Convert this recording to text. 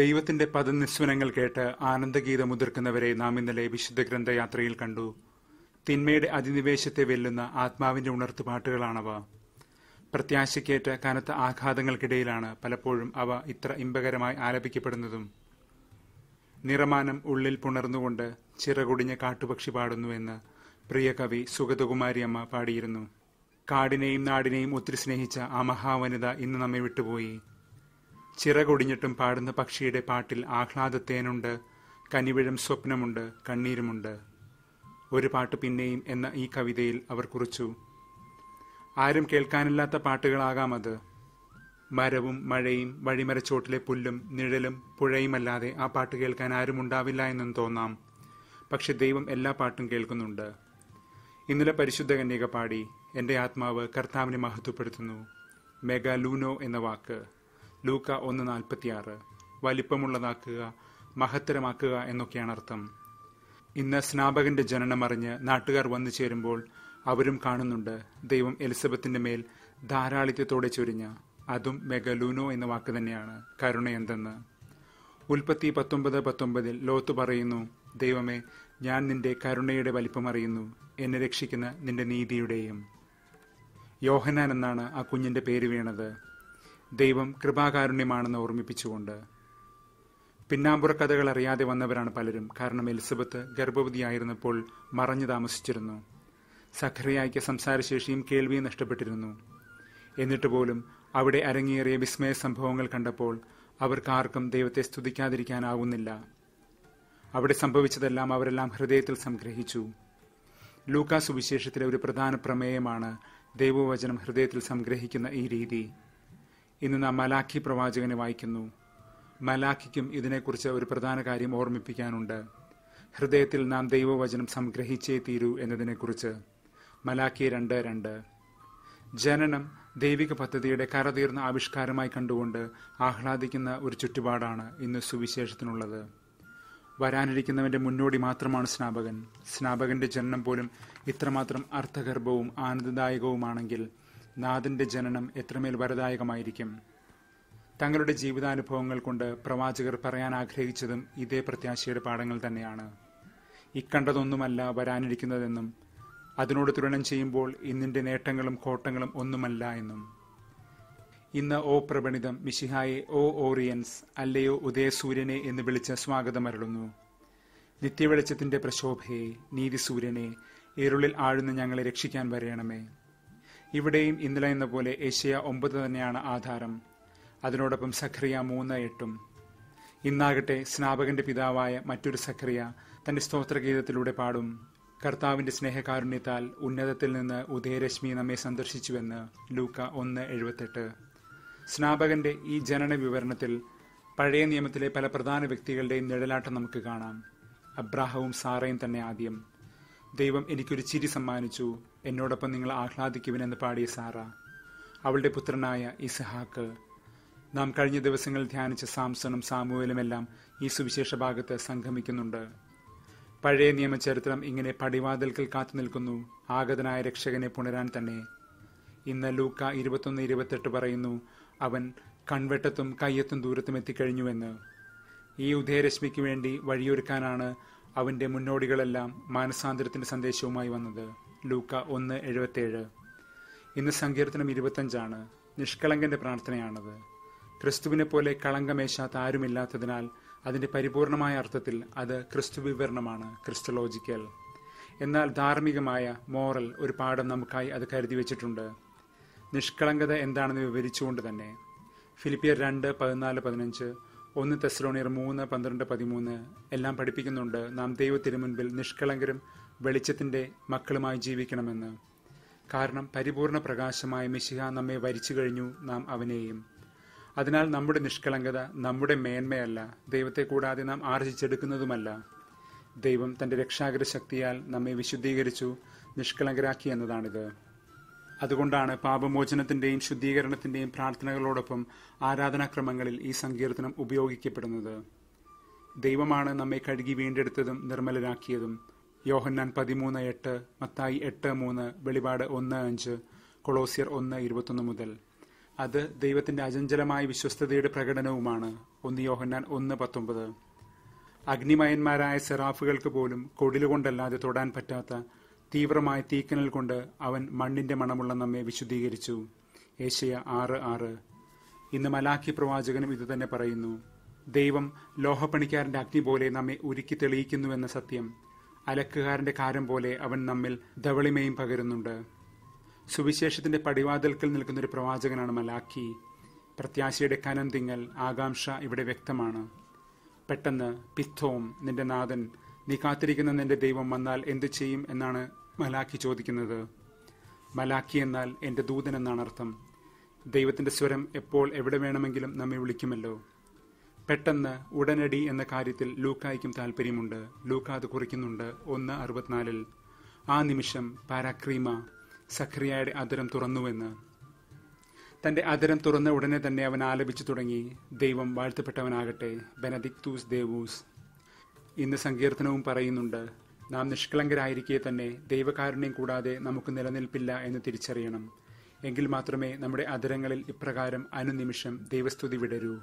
ദൈവത്തിന്റെ പദനിസ്വനങ്ങൾ കേട്ട് ആനന്ദഗീതം മുതിർക്കുന്നവരെ നാം ഇന്നലെ വിശുദ്ധ ഗ്രന്ഥയാത്രയിൽ കണ്ടു തിന്മയുടെ അധിനിവേശത്തെ വെല്ലുന്ന ആത്മാവിന്റെ ഉണർത്തുപാട്ടുകളാണവ പ്രത്യാശയ്ക്കേറ്റ കനത്ത ആഘാതങ്ങൾക്കിടയിലാണ് പലപ്പോഴും അവ ഇത്ര ഇമ്പകരമായി ആലപിക്കപ്പെടുന്നതും നിറമാനം ഉള്ളിൽ പുണർന്നുകൊണ്ട് ചിറകുടിഞ്ഞ കാട്ടുപക്ഷി പാടുന്നുവെന്ന് പ്രിയ കവി സുഗതകുമാരി അമ്മ പാടിയിരുന്നു കാടിനെയും നാടിനെയും ഒത്തിരി സ്നേഹിച്ച ആ മഹാവനിത ഇന്ന് നമ്മെ വിട്ടുപോയി ചിറകൊടിഞ്ഞിട്ടും പാടുന്ന പക്ഷിയുടെ പാട്ടിൽ ആഹ്ലാദത്തേനുണ്ട് കനിവിഴം സ്വപ്നമുണ്ട് കണ്ണീരുമുണ്ട് ഒരു പാട്ട് പിന്നെയും എന്ന ഈ കവിതയിൽ അവർ കുറിച്ചു ആരും കേൾക്കാനില്ലാത്ത പാട്ടുകളാകാം അത് മരവും മഴയും വഴിമരച്ചോട്ടിലെ പുല്ലും നിഴലും പുഴയുമല്ലാതെ ആ പാട്ട് കേൾക്കാൻ ആരും ഉണ്ടാവില്ല എന്നും തോന്നാം പക്ഷെ ദൈവം എല്ലാ പാട്ടും കേൾക്കുന്നുണ്ട് ഇന്നലെ പരിശുദ്ധ കന്യക പാടി എൻ്റെ ആത്മാവ് കർത്താവിനെ മഹത്വപ്പെടുത്തുന്നു മെഗാലൂനോ എന്ന വാക്ക് ലൂക്ക ഒന്ന് നാൽപ്പത്തിയാറ് വലിപ്പമുള്ളതാക്കുക മഹത്തരമാക്കുക എന്നൊക്കെയാണ് അർത്ഥം ഇന്ന് സ്നാപകന്റെ ജനനം അറിഞ്ഞ് നാട്ടുകാർ വന്നു ചേരുമ്പോൾ അവരും കാണുന്നുണ്ട് ദൈവം എലിസബത്തിന്റെ മേൽ ധാരാളിത്യത്തോടെ ചൊരിഞ്ഞ അതും മെഗലൂനോ എന്ന വാക്ക് തന്നെയാണ് എന്തെന്ന് ഉൽപ്പത്തി പത്തൊമ്പത് പത്തൊമ്പതിൽ ലോത്ത് പറയുന്നു ദൈവമേ ഞാൻ നിന്റെ കരുണയുടെ അറിയുന്നു എന്നെ രക്ഷിക്കുന്ന നിന്റെ നീതിയുടെയും യോഹനാൻ എന്നാണ് ആ കുഞ്ഞിന്റെ പേര് വീണത് ദൈവം കൃപാകാരുണ്യമാണെന്ന് ഓർമ്മിപ്പിച്ചുകൊണ്ട് പിന്നാമ്പുറ കഥകൾ അറിയാതെ വന്നവരാണ് പലരും കാരണം എലിസബത്ത് ഗർഭവതിയായിരുന്നപ്പോൾ മറഞ്ഞു താമസിച്ചിരുന്നു സഖറിയായ്ക്ക് സംസാരശേഷിയും കേൾവിയും നഷ്ടപ്പെട്ടിരുന്നു എന്നിട്ട് പോലും അവിടെ അരങ്ങേറിയ വിസ്മയ സംഭവങ്ങൾ കണ്ടപ്പോൾ അവർക്കാർക്കും ദൈവത്തെ സ്തുതിക്കാതിരിക്കാനാവുന്നില്ല അവിടെ സംഭവിച്ചതെല്ലാം അവരെല്ലാം ഹൃദയത്തിൽ സംഗ്രഹിച്ചു ലൂക്കാ സുവിശേഷത്തിലെ ഒരു പ്രധാന പ്രമേയമാണ് ദൈവവചനം ഹൃദയത്തിൽ സംഗ്രഹിക്കുന്ന ഈ രീതി ഇന്ന് നാം മലാഖി പ്രവാചകനെ വായിക്കുന്നു മലാഖിക്കും ഇതിനെക്കുറിച്ച് ഒരു പ്രധാന കാര്യം ഓർമ്മിപ്പിക്കാനുണ്ട് ഹൃദയത്തിൽ നാം ദൈവവചനം സംഗ്രഹിച്ചേ തീരൂ എന്നതിനെക്കുറിച്ച് മലാഖി രണ്ട് രണ്ട് ജനനം ദൈവിക പദ്ധതിയുടെ കരതീർന്ന ആവിഷ്കാരമായി കണ്ടുകൊണ്ട് ആഹ്ലാദിക്കുന്ന ഒരു ചുറ്റുപാടാണ് ഇന്ന് സുവിശേഷത്തിനുള്ളത് വരാനിരിക്കുന്നവന്റെ മുന്നോടി മാത്രമാണ് സ്നാപകൻ സ്നാപകന്റെ ജനനം പോലും ഇത്രമാത്രം അർത്ഥഗർഭവും ആനന്ദദായകവുമാണെങ്കിൽ നാഥന്റെ ജനനം എത്രമേൽ വരദായകമായിരിക്കും തങ്ങളുടെ ജീവിതാനുഭവങ്ങൾ കൊണ്ട് പ്രവാചകർ പറയാൻ ആഗ്രഹിച്ചതും ഇതേ പ്രത്യാശയുടെ പാഠങ്ങൾ തന്നെയാണ് ഇക്കണ്ടതൊന്നുമല്ല വരാനിരിക്കുന്നതെന്നും അതിനോട് തുലനം ചെയ്യുമ്പോൾ ഇന്നിന്റെ നേട്ടങ്ങളും കോട്ടങ്ങളും ഒന്നുമല്ല എന്നും ഇന്ന് ഓ പ്രപണിതം മിഷിഹായെ ഓ ഓറിയൻസ് അല്ലയോ ഉദയസൂര്യനെ എന്ന് വിളിച്ച് സ്വാഗതമരളുന്നു നിത്യവെളിച്ചത്തിന്റെ പ്രശോഭയെ നീതിസൂര്യനെ ഇരുളിൽ ആഴുന്ന ഞങ്ങളെ രക്ഷിക്കാൻ വരയണമേ ഇവിടെയും ഇന്നലെ എന്ന പോലെ ഏഷ്യ ഒമ്പത് തന്നെയാണ് ആധാരം അതിനോടൊപ്പം സഖറിയ മൂന്ന് എട്ടും ഇന്നാകട്ടെ സ്നാപകന്റെ പിതാവായ മറ്റൊരു സഖറിയ തന്റെ സ്തോത്രഗീതത്തിലൂടെ പാടും കർത്താവിന്റെ സ്നേഹകാരുണ്യത്താൽ ഉന്നതത്തിൽ നിന്ന് ഉദയരശ്മി നമ്മെ സന്ദർശിച്ചുവെന്ന് ലൂക്ക ഒന്ന് എഴുപത്തെട്ട് സ്നാപകന്റെ ഈ ജനന വിവരണത്തിൽ പഴയ നിയമത്തിലെ പല പ്രധാന വ്യക്തികളുടെയും നിഴലാട്ടം നമുക്ക് കാണാം അബ്രാഹവും സാറയും തന്നെ ആദ്യം ദൈവം എനിക്കൊരു ചിരി സമ്മാനിച്ചു എന്നോടൊപ്പം നിങ്ങൾ ആഹ്ലാദിക്കുവിനെന്ന് പാടിയ സാറ അവളുടെ പുത്രനായ ഇസഹാക്ക് നാം കഴിഞ്ഞ ദിവസങ്ങളിൽ ധ്യാനിച്ച സാംസണും സാമുവേലുമെല്ലാം ഈ സുവിശേഷ ഭാഗത്ത് സംഗമിക്കുന്നുണ്ട് പഴയ നിയമചരിത്രം ഇങ്ങനെ പടിവാതിൽക്കൽ കാത്തു നിൽക്കുന്നു ആഗതനായ രക്ഷകനെ പുണരാൻ തന്നെ ഇന്ന് ലൂക്ക ഇരുപത്തൊന്ന് ഇരുപത്തെട്ട് പറയുന്നു അവൻ കൺവെട്ടത്തും കയ്യത്തും ദൂരത്തും എത്തിക്കഴിഞ്ഞുവെന്ന് ഈ ഉദയരശ്മിക്ക് വേണ്ടി വഴിയൊരുക്കാനാണ് അവന്റെ മുന്നോടികളെല്ലാം മാനസാന്തരത്തിന്റെ സന്ദേശവുമായി വന്നത് ലൂക്ക ഒന്ന് എഴുപത്തേഴ് ഇന്ന് സങ്കീർത്തനം ഇരുപത്തഞ്ചാണ് നിഷ്കളങ്കന്റെ പ്രാർത്ഥനയാണത് ക്രിസ്തുവിനെ പോലെ കളങ്കമേശാത്ത ആരുമില്ലാത്തതിനാൽ അതിന്റെ പരിപൂർണമായ അർത്ഥത്തിൽ അത് ക്രിസ്തു വിവരണമാണ് ക്രിസ്റ്റലോജിക്കൽ എന്നാൽ ധാർമ്മികമായ മോറൽ ഒരു പാഠം നമുക്കായി അത് കരുതി വെച്ചിട്ടുണ്ട് നിഷ്കളങ്കത എന്താണെന്ന് വിവരിച്ചുകൊണ്ട് തന്നെ ഫിലിപ്പിയർ രണ്ട് പതിനാല് പതിനഞ്ച് ഒന്ന് തെസ്ലോണിയർ മൂന്ന് പന്ത്രണ്ട് പതിമൂന്ന് എല്ലാം പഠിപ്പിക്കുന്നുണ്ട് നാം ദൈവത്തിന് മുൻപിൽ നിഷ്കളങ്കരും വെളിച്ചത്തിൻ്റെ മക്കളുമായി ജീവിക്കണമെന്ന് കാരണം പരിപൂർണ പ്രകാശമായ മിശിഹ നമ്മെ വരിച്ചു കഴിഞ്ഞു നാം അവനെയും അതിനാൽ നമ്മുടെ നിഷ്കളങ്കത നമ്മുടെ മേന്മയല്ല ദൈവത്തെ കൂടാതെ നാം ആർജിച്ചെടുക്കുന്നതുമല്ല ദൈവം തൻ്റെ രക്ഷാകര ശക്തിയാൽ നമ്മെ വിശുദ്ധീകരിച്ചു നിഷ്കളങ്കരാക്കി എന്നതാണിത് അതുകൊണ്ടാണ് പാപമോചനത്തിന്റെയും ശുദ്ധീകരണത്തിന്റെയും പ്രാർത്ഥനകളോടൊപ്പം ആരാധനാക്രമങ്ങളിൽ ഈ സങ്കീർത്തനം ഉപയോഗിക്കപ്പെടുന്നത് ദൈവമാണ് നമ്മെ കഴുകി വീണ്ടെടുത്തതും നിർമ്മലരാക്കിയതും യോഹന്നാൻ പതിമൂന്ന് എട്ട് മത്തായി എട്ട് മൂന്ന് വെളിപാട് ഒന്ന് അഞ്ച് കൊളോസിയർ ഒന്ന് ഇരുപത്തൊന്ന് മുതൽ അത് ദൈവത്തിന്റെ അചഞ്ചലമായ വിശ്വസ്തയുടെ പ്രകടനവുമാണ് ഒന്ന് യോഹന്നാൻ ഒന്ന് പത്തൊമ്പത് അഗ്നിമയന്മാരായ സെറാഫുകൾക്ക് പോലും കൊടിലുകൊണ്ടല്ലാതെ തൊടാൻ പറ്റാത്ത തീവ്രമായ തീക്കനൽ കൊണ്ട് അവൻ മണ്ണിന്റെ മണമുള്ള നമ്മെ വിശുദ്ധീകരിച്ചു ഏഷ്യ ആറ് ആറ് ഇന്ന് മലാഖി പ്രവാചകനും ഇതുതന്നെ പറയുന്നു ദൈവം ലോഹപ്പണിക്കാരന്റെ അഗ്നി പോലെ നമ്മെ ഉരുക്കി തെളിയിക്കുന്നുവെന്ന സത്യം അലക്കുകാരന്റെ കാരം പോലെ അവൻ നമ്മിൽ ധവളിമയും പകരുന്നുണ്ട് സുവിശേഷത്തിന്റെ പടിവാതിൽക്കൽ നിൽക്കുന്നൊരു പ്രവാചകനാണ് മലാഖി പ്രത്യാശയുടെ കനം തിങ്ങൽ ആകാംക്ഷ ഇവിടെ വ്യക്തമാണ് പെട്ടെന്ന് പിത്തോം നിന്റെ നാഥൻ നീ കാത്തിരിക്കുന്ന നിന്റെ ദൈവം വന്നാൽ എന്തു ചെയ്യും എന്നാണ് മലാഖി ചോദിക്കുന്നത് മലാഖി എന്നാൽ എൻ്റെ ദൂതൻ എന്നാണ് അർത്ഥം ദൈവത്തിൻ്റെ സ്വരം എപ്പോൾ എവിടെ വേണമെങ്കിലും നമ്മെ വിളിക്കുമല്ലോ പെട്ടെന്ന് ഉടനടി എന്ന കാര്യത്തിൽ ലൂക്കായിക്കും താല്പര്യമുണ്ട് ലൂക്ക അത് കുറിക്കുന്നുണ്ട് ഒന്ന് അറുപത്തിനാലിൽ ആ നിമിഷം പാരാക്രീമ സഖ്രിയയുടെ അതിരം തുറന്നുവെന്ന് തൻ്റെ അതിരം തുറന്ന ഉടനെ തന്നെ അവൻ ആലപിച്ചു തുടങ്ങി ദൈവം വാഴ്ത്തപ്പെട്ടവനാകട്ടെ ബെനദിക്തൂസ് ദേവൂസ് ഇന്ന് സങ്കീർത്തനവും പറയുന്നുണ്ട് നാം നിഷ്കളങ്കരായിരിക്കെ തന്നെ ദൈവകാരുണ്യം കൂടാതെ നമുക്ക് നിലനിൽപ്പില്ല എന്ന് തിരിച്ചറിയണം എങ്കിൽ മാത്രമേ നമ്മുടെ അതിരങ്ങളിൽ ഇപ്രകാരം അനുനിമിഷം ദൈവസ്തുതി വിടരൂ